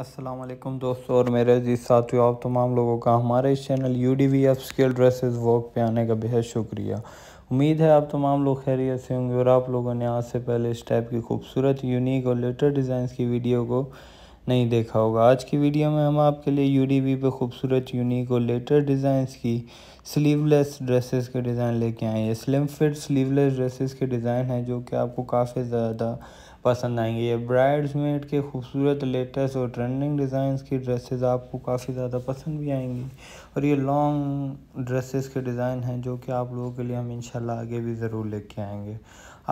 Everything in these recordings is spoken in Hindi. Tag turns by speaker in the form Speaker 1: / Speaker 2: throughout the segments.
Speaker 1: असलम दोस्तों और मेरे अजीज साथियों आप तमाम लोगों का हमारे इस channel U D V F skill dresses work पे आने का बेहद शुक्रिया उम्मीद है आप तमाम लोग खैरियत से होंगे और आप लोगों ने आज से पहले इस टाइप की खूबसूरत यूनिक और लेटर डिज़ाइन की वीडियो को नहीं देखा होगा आज की वीडियो में हम आपके लिए यू डी वी पर खूबसूरत यूनिक और लेटर डिज़ाइन की स्लीवलेस ड्रेसेस के डिज़ाइन लेके आए हैं स्लिम फिट स्लीवलेस ड्रेसेस के डिज़ाइन हैं जो कि आपको काफ़ी ज़्यादा पसंद आएंगे ये ब्राइड्स मेड के खूबसूरत लेटेस्ट और ट्रेंडिंग डिज़ाइंस की ड्रेसेस आपको काफ़ी ज़्यादा पसंद भी आएंगी और ये लॉन्ग ड्रेसेस के डिज़ाइन हैं जो कि आप लोगों के लिए हम इंशाल्लाह आगे भी ज़रूर लेके आएंगे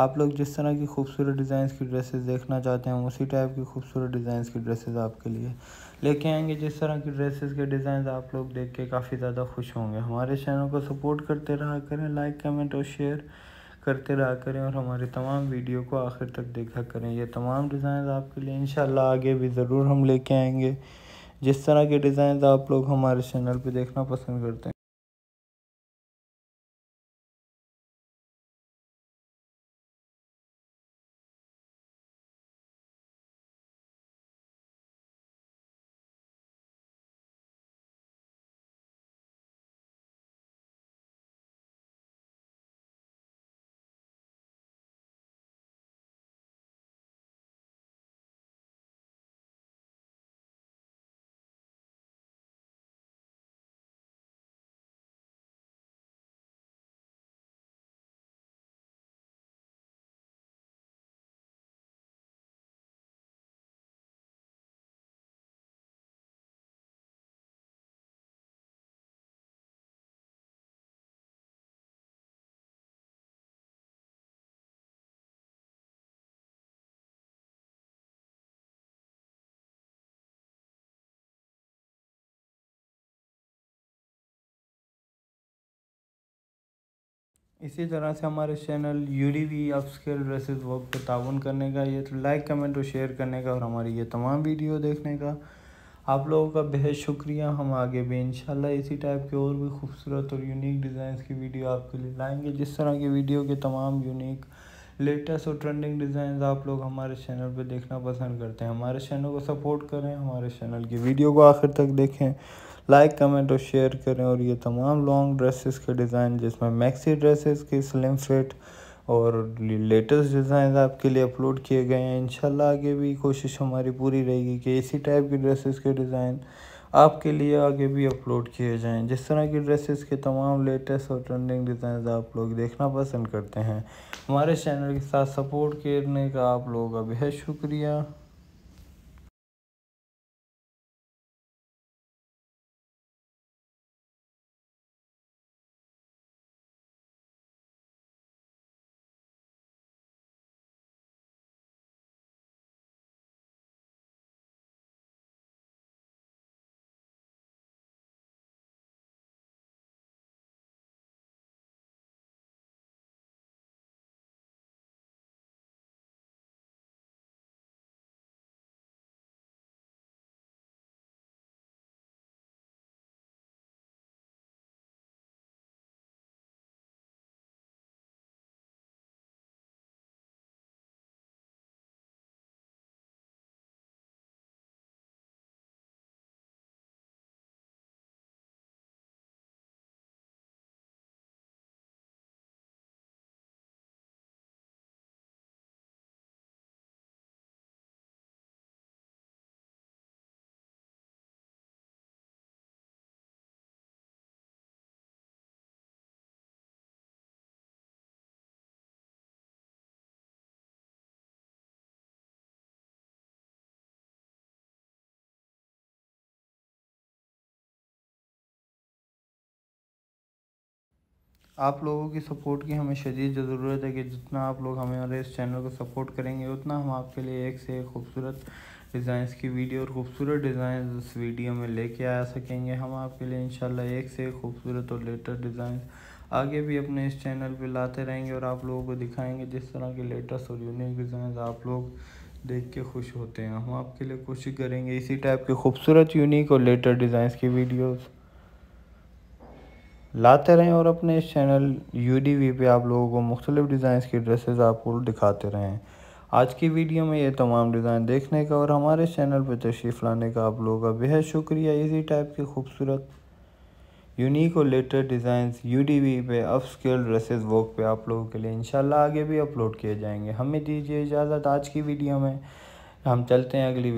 Speaker 1: आप लोग जिस तरह की खूबसूरत डिज़ाइंस की ड्रेसेस देखना चाहते हैं उसी टाइप की खूबसूरत डिज़ाइंस की ड्रेसेस आपके लिए लेके आएंगे जिस तरह की ड्रेसेस के डिज़ाइन आप लोग देख के काफ़ी ज़्यादा खुश होंगे हमारे चैनल को सपोर्ट करते रहा करें लाइक कमेंट और शेयर करते रहा करें और हमारे तमाम वीडियो को आखिर तक देखा करें ये तमाम डिज़ाइन आपके लिए इन आगे भी ज़रूर हम लेके आएंगे जिस तरह के डिज़ाइन आप लोग हमारे चैनल पे देखना पसंद करते हैं इसी तरह से हमारे channel U D V upscale dresses work पर ताउन करने का ये तो लाइक कमेंट और शेयर करने का और हमारी ये तमाम वीडियो देखने का आप लोगों का बेहद शुक्रिया हम आगे भी इन इसी टाइप के और भी खूबसूरत और यूनिक डिज़ाइंस की वीडियो आपके लिए लाएंगे जिस तरह की वीडियो के तमाम यूनिक लेटेस्ट और ट्रेंडिंग डिज़ाइन आप लोग हमारे चैनल पर देखना पसंद करते हैं हमारे चैनल को सपोर्ट करें हमारे चैनल की वीडियो को आखिर तक देखें लाइक कमेंट और शेयर करें और ये तमाम लॉन्ग ड्रेसेस के डिज़ाइन जिसमें मैक्सी ड्रेसेस की स्लिम फिट और लेटेस्ट डिज़ाइन आपके लिए अपलोड किए गए हैं इंशाल्लाह आगे भी कोशिश हमारी पूरी रहेगी कि इसी टाइप की ड्रेसेस के डिज़ाइन आपके लिए आगे भी अपलोड किए जाएं जिस तरह की ड्रेसेस के तमाम लेटेस्ट और ट्रेंडिंग डिज़ाइन आप लोग देखना पसंद करते हैं हमारे चैनल के साथ सपोर्ट करने का आप लोगों का बेहद शुक्रिया आप लोगों की सपोर्ट की हमें शदीद ज़रूरत है कि जितना आप लोग हमारे इस चैनल को सपोर्ट करेंगे उतना हम आपके लिए एक से एक खूबसूरत डिज़ाइंस की वीडियो और खूबसूरत डिज़ाइन इस वीडियो में लेके आ सकेंगे हम आपके लिए इन एक से एक खूबसूरत और लेटेस्ट डिज़ाइन आगे भी अपने इस चैनल पर लाते रहेंगे और आप लोगों को दिखाएंगे जिस तरह के लेटेस्ट और यूनिक डिज़ाइन आप लोग देख के खुश होते हैं हम आपके लिए कोशिश करेंगे इसी टाइप के खूबसूरत यूनिक और लेटेस्ट डिज़ाइंस की वीडियोज़ लाते रहें और अपने इस चैनल यू डी वी पर आप लोगों को मुख्तलिफ़ डिज़ाइन की ड्रेसेस आपको दिखाते रहें आज की वीडियो में ये तमाम डिज़ाइन देखने का और हमारे चैनल पर तशरीफ़ लाने का आप लोगों का बेहद शुक्रिया इसी टाइप की खूबसूरत यूनिक और letter design U D V पे अप स्केल ड्रेसेस वर्क पे आप लोगों के लिए इन आगे भी अपलोड किए जाएंगे हमें दीजिए इजाज़त आज की वीडियो में हम चलते हैं अगली